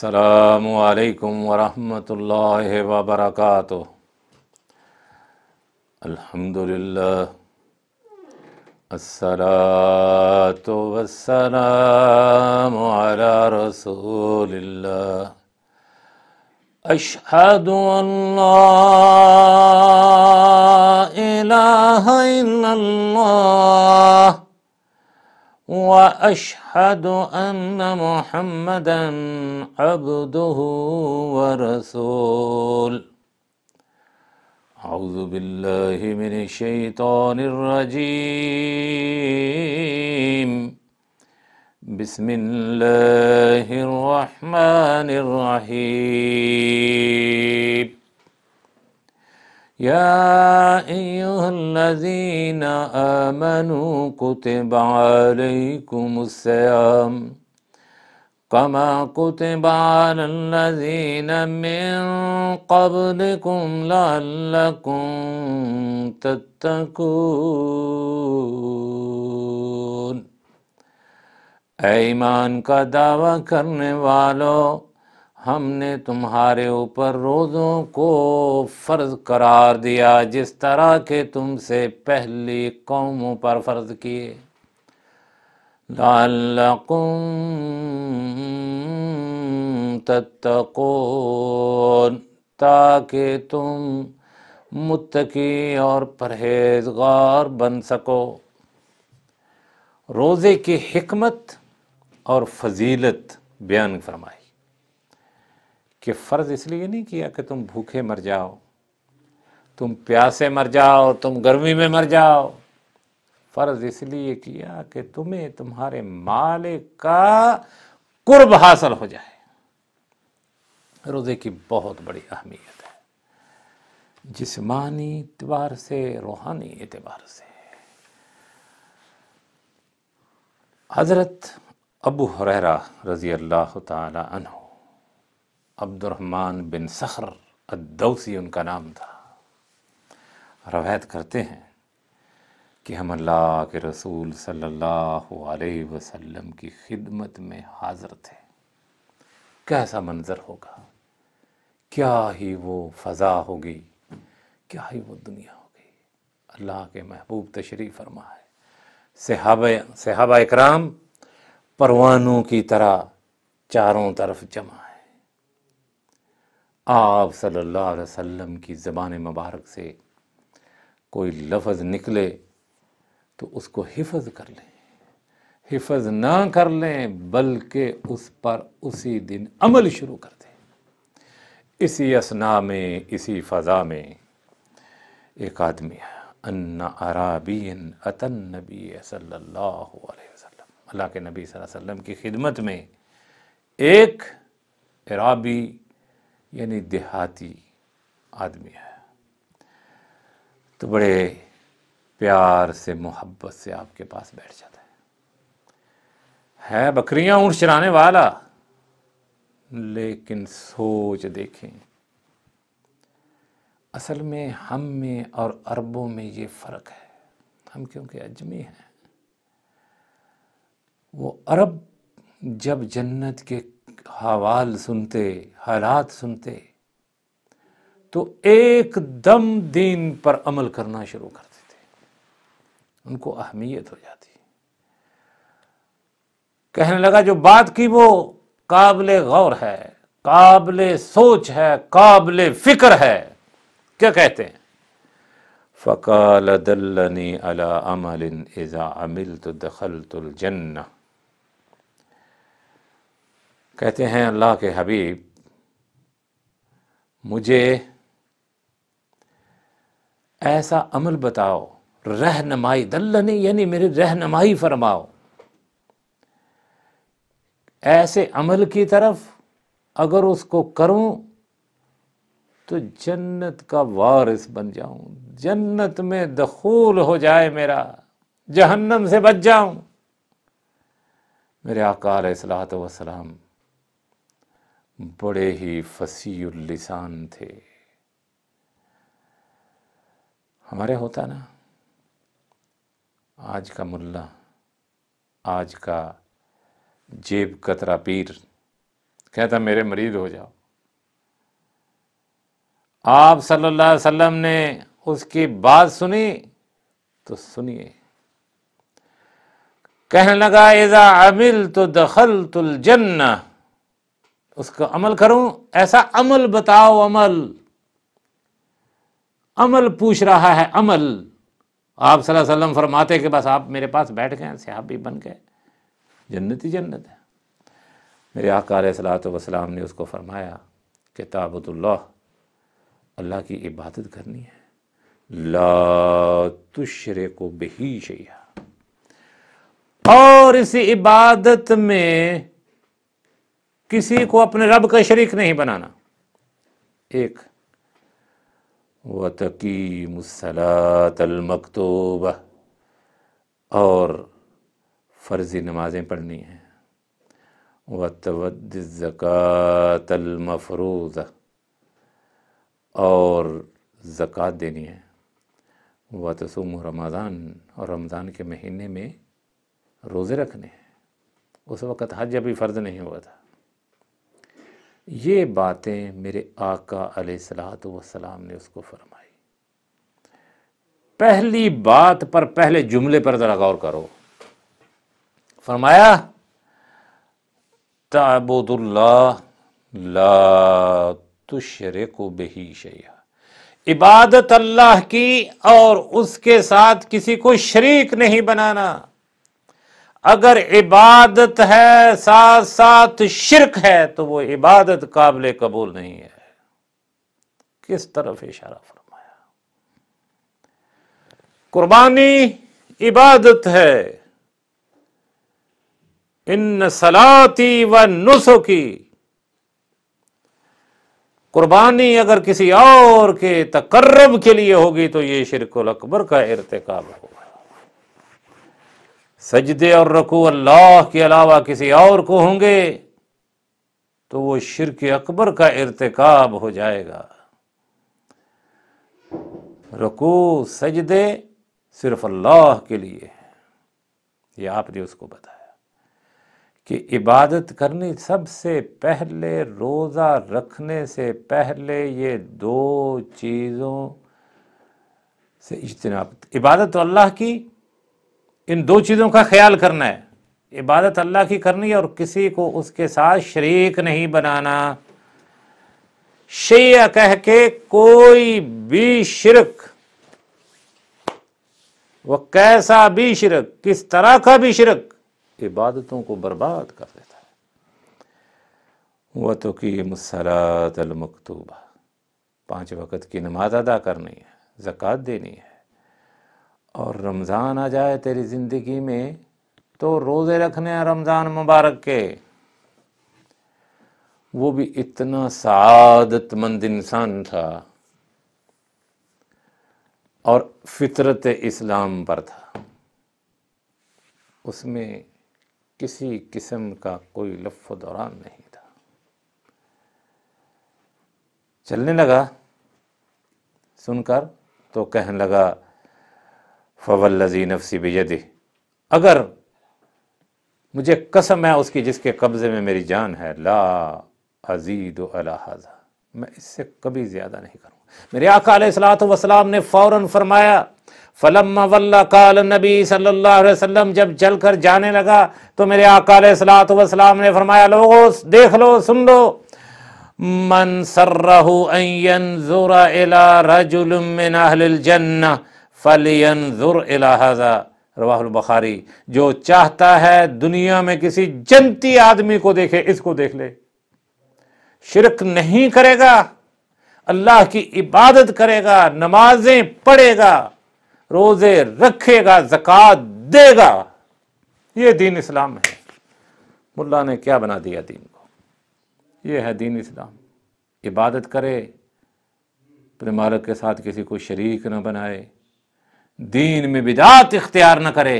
السلام عليكم ورحمة الله وبركاته الحمد لله الصلاة والسلام على رسول الله أشهد أن لا إله إلا الله واشهد ان محمدا عبده ورسول اعوذ بالله من الشيطان الرجيم بسم الله الرحمن الرحيم يا أيها الذين آمنوا كتب عليكم الصيام كما كتب على الذين من قبلكم لعلكم تتقون أيمان کا دعویٰ کرنے والوں ہم نے تمہارے اوپر روزوں کو فرض قرار دیا جس طرح کے تم سے پہلی قوموں پر فرض کیے لعلکم تتقون تاکہ تم متقی اور پرہیزگار بن سکو روزے کی حکمت اور فضیلت بیان فرمائی کہ فرض اس لیے نہیں کیا کہ تم بھوکے مر جاؤ تم پیاسے مر جاؤ تم گرمی میں مر جاؤ فرض اس لیے کیا کہ تمہیں تمہارے مالک کا قرب حاصل ہو جائے روزے کی بہت بڑی اہمیت ہے جسمانی اعتبار سے روحانی اعتبار سے حضرت ابو حریرہ رضی اللہ تعالی عنہ عبد الرحمن بن سخر الدوسی ان کا نام تھا روایت کرتے ہیں کہ ہم اللہ کے رسول صلی اللہ علیہ وسلم کی خدمت میں حاضر تھے کیسا منظر ہوگا کیا ہی وہ فضا ہوگی کیا ہی وہ دنیا ہوگی اللہ کے محبوب تشریف فرما ہے صحابہ صحابہ اکرام پروانوں کی طرح چاروں طرف جمع ہے آپ صلی اللہ علیہ وسلم کی زبان مبارک سے کوئی لفظ نکلے تو اس کو حفظ کر لیں حفظ نہ کر لیں بلکہ اس پر اسی دن عمل شروع کر دیں اسی اسنا میں اسی فضا میں ایک آدمی ہے اتن نبی صلی اللہ علیہ وسلم اللہ کے نبی صلی اللہ علیہ وسلم کی خدمت میں ایک عرابی یعنی دیہاتی آدمی ہے تو بڑے پیار سے محبت سے آپ کے پاس بیٹھ جاتا ہے ہے بکریاں اونٹ چرانے والا لیکن سوچ دیکھیں اصل میں ہم میں اور عربوں میں یہ فرق ہے ہم کیونکہ اجمی ہیں وہ عرب جب جنت کے حوال سنتے حالات سنتے تو ایک دم دین پر عمل کرنا شروع کر دیتے ان کو اہمیت ہو جاتی کہنے لگا جو بات کی وہ قابل غور ہے قابل سوچ ہے قابل فکر ہے کیا کہتے ہیں اذا عملت دخلت الجنہ کہتے ہیں اللہ کے حبیب مجھے ایسا عمل بتاؤ رہنمائی دلنی یعنی میری رہنمائی فرماؤ ایسے عمل کی طرف اگر اس کو کروں تو جنت کا وارث بن جاؤں جنت میں دخول ہو جائے میرا جہنم سے بچ جاؤں میرے آقا علیہ السلام بڑے ہی فصیح اللسان تھے ہمارے ہوتا نا آج کا ملا آج کا جیب کترا پیر کہتا میرے مریض ہو جاؤ آپ صلی اللہ علیہ وسلم نے اس کی بات سنی تو سنیے کہنے لگا اذا تو دخل الجنہ اس کا عمل کروں ایسا عمل بتاؤ عمل عمل پوچھ رہا ہے عمل آپ صلی اللہ علیہ وسلم فرماتے کہ بس آپ میرے پاس بیٹھ گئے صحابی بھی بن گئے جنت ہی جنت ہے میرے علیہ صلاحت وسلام نے اس کو فرمایا کہ تابت اللہ اللہ کی عبادت کرنی ہے لا کو شیا اور اس عبادت میں کسی کو اپنے رب کا شریک نہیں بنانا ایک وتقیم تقی المکتوبہ اور فرضی نمازیں پڑھنی ہیں وتود تو المفروض اور زکوٰۃ دینی ہے و رمضان اور رمضان کے مہینے میں روزے رکھنے ہیں اس وقت حج ابھی فرض نہیں ہوا تھا یہ باتیں میرے آقا علیہ السلاۃ وسلام نے اس کو فرمائی پہلی بات پر پہلے جملے پر ذرا غور کرو فرمایا تعبود اللہ لا تشرک بہی شیعہ عبادت اللہ کی اور اس کے ساتھ کسی کو شریک نہیں بنانا اگر عبادت ہے ساتھ ساتھ شرک ہے تو وہ عبادت قابل قبول نہیں ہے کس طرف اشارہ فرمایا قربانی عبادت ہے ان سلاتی و نسو کی قربانی اگر کسی اور کے تقرب کے لیے ہوگی تو یہ شرک الکبر کا ارتقاب ہوگا سجدے اور رکوع اللہ کے علاوہ کسی اور کو ہوں گے تو وہ شرک اکبر کا ارتکاب ہو جائے گا رکو سجدے صرف اللہ کے لیے یہ آپ نے اس کو بتایا کہ عبادت کرنی سب سے پہلے روزہ رکھنے سے پہلے یہ دو چیزوں سے اجتناب عبادت تو اللہ کی ان دو چیزوں کا خیال کرنا ہے عبادت اللہ کی کرنی اور کسی کو اس کے ساتھ شریک نہیں بنانا شیعہ کہہ کے کوئی بھی شرک وہ کیسا بھی شرک کس طرح کا بھی شرک عبادتوں کو برباد کر دیتا ہے وہ تو کی مسلات المکتوبہ پانچ وقت کی نماز ادا کرنی ہے زکوٰۃ دینی ہے اور رمضان آ جائے تیری زندگی میں تو روزے رکھنے ہیں رمضان مبارک کے وہ بھی اتنا سعادت مند انسان تھا اور فطرت اسلام پر تھا اس میں کسی قسم کا کوئی لف و دوران نہیں تھا چلنے لگا سن کر تو کہنے لگا فولزی نفسی بجدی اگر مجھے قسم ہے اس کی جس کے قبضے میں میری جان ہے لا عزید و الحاظہ میں اس سے کبھی زیادہ نہیں کروں میرے آقا علیہ السلام وسلام نے فوراً فرمایا فلم ولہ کال نبی صلی اللہ علیہ وسلم جب جل کر جانے لگا تو میرے آقا علیہ السلام وسلام نے فرمایا لوگو دیکھ لو سن لو من سرہو ان ینظر الی رجل من اہل الجنہ فلین ضرور الہذا روا البخاری جو چاہتا ہے دنیا میں کسی جنتی آدمی کو دیکھے اس کو دیکھ لے شرک نہیں کرے گا اللہ کی عبادت کرے گا نمازیں پڑھے گا روزے رکھے گا زکاة دے گا یہ دین اسلام ہے ملا نے کیا بنا دیا دین کو یہ ہے دین اسلام عبادت کرے اپنے مالک کے ساتھ کسی کو شریک نہ بنائے دین میں بدعات اختیار نہ کرے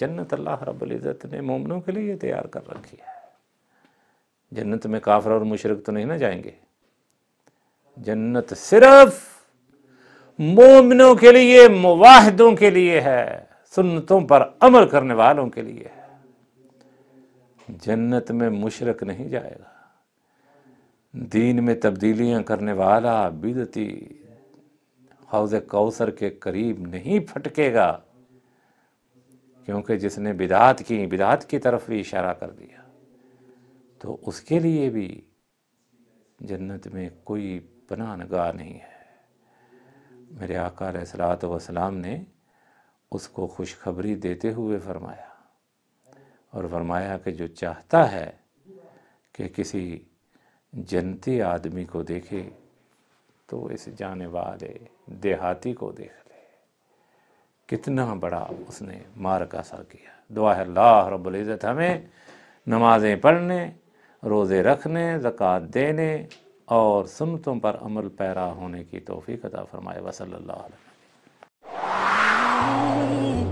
جنت اللہ رب العزت نے مومنوں کے لیے تیار کر رکھی ہے جنت میں کافر اور مشرق تو نہیں نہ جائیں گے جنت صرف مومنوں کے لیے مواحدوں کے لیے ہے سنتوں پر عمل کرنے والوں کے لیے ہے جنت میں مشرق نہیں جائے گا دین میں تبدیلیاں کرنے والا بدتی حوض کے قریب نہیں پھٹکے گا کیونکہ جس نے بدعات کی بدعات کی طرف بھی اشارہ کر دیا تو اس کے لیے بھی جنت میں کوئی پناہ نگاہ نہیں ہے میرے علیہ اسلات والسلام نے اس کو خوشخبری دیتے ہوئے فرمایا اور فرمایا کہ جو چاہتا ہے کہ کسی جنتی آدمی کو دیکھے تو اس جانے والے دیہاتی کو دیکھ لے کتنا بڑا اس نے مارک اثر کیا دعا ہے اللہ رب العزت ہمیں نمازیں پڑھنے روزے رکھنے زکوٰۃ دینے اور سنتوں پر عمل پیرا ہونے کی توفیق عطا فرمائے وصلی اللہ علیہ وسلم